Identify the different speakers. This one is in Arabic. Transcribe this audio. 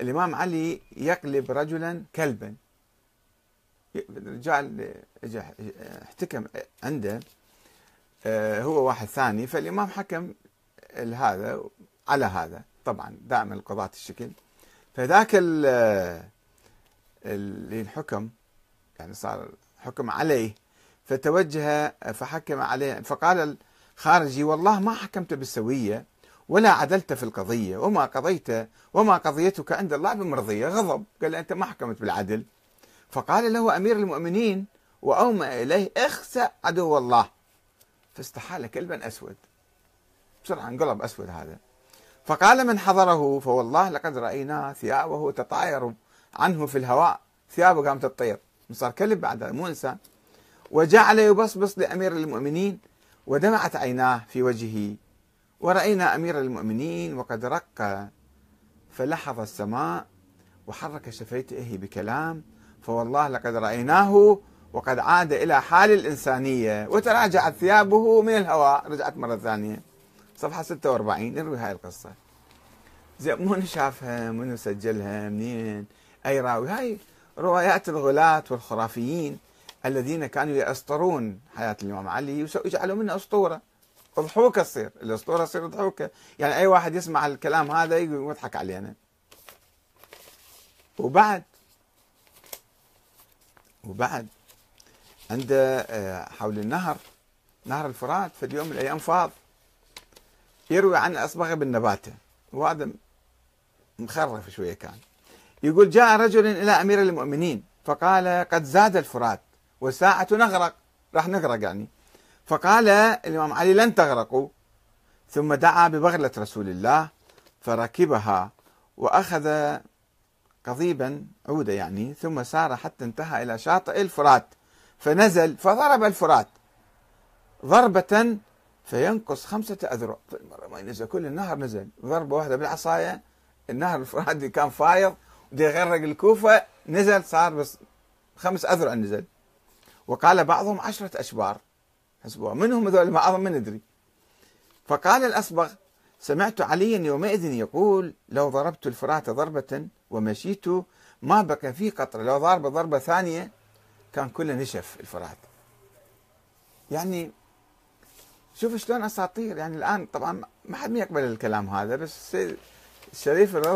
Speaker 1: الإمام علي يقلب رجلا كلبا رجال احتكم عنده آه، هو واحد ثاني فالإمام حكم هذا على هذا طبعا دائما القضاة الشكل فذاك اللي الحكم يعني صار حكم عليه فتوجه فحكم عليه فقال الخارجي والله ما حكمت بالسوية ولا عدلت في القضية وما قضيت وما قضيتك عند الله بمرضية غضب قال له أنت ما حكمت بالعدل فقال له أمير المؤمنين وأومى إليه اخسأ عدو الله فاستحال كلبا أسود بسرعة انقلب أسود هذا فقال من حضره فوالله لقد رأينا ثيابه تطاير عنه في الهواء ثيابه قامت تطير صار كلب بعد مو إنسان وجعل يبصبص لأمير المؤمنين ودمعت عيناه في وجهه ورأينا أمير المؤمنين وقد رق فلحظ السماء وحرك شفتيه بكلام فوالله لقد رأيناه وقد عاد إلى حال الإنسانية وتراجعت ثيابه من الهواء رجعت مرة ثانية صفحة 46 نروي هاي القصة زين من شافها من سجلها منين أي راوي هاي روايات الغلاة والخرافيين الذين كانوا يأسطرون حياة الإمام علي ويجعلوا منه أسطورة تضحوكه تصير الاسطوره تصير تضحوكه يعني اي واحد يسمع الكلام هذا يضحك علينا يعني وبعد وبعد عند آه، حول النهر نهر الفرات في اليوم من الايام فاض يروي عن اصبغه بن نباته وهذا مخرف شويه كان يقول جاء رجل الى امير المؤمنين فقال قد زاد الفرات والساعه نغرق راح نغرق يعني فقال الإمام علي لن تغرقوا ثم دعا ببغلة رسول الله فركبها وأخذ قضيبا عودة يعني ثم سار حتى انتهى إلى شاطئ الفرات فنزل فضرب الفرات ضربة فينقص خمسة أذرع مرة طيب، ما ينزل كل النهر نزل ضربة واحدة بالعصاية النهر الفرات كان فايض ودي يغرق الكوفة نزل صار بس خمس أذرع نزل وقال بعضهم عشرة أشبار أسبوع من هم هذول ما أظن ما ندري فقال الأصبغ سمعت عليا يومئذ يقول لو ضربت الفرات ضربة ومشيت ما بقى في قطرة لو ضرب ضربة ثانية كان كله نشف الفرات يعني شوف شلون اساطير يعني الان طبعا ما حد يقبل الكلام هذا بس الشريف الرضا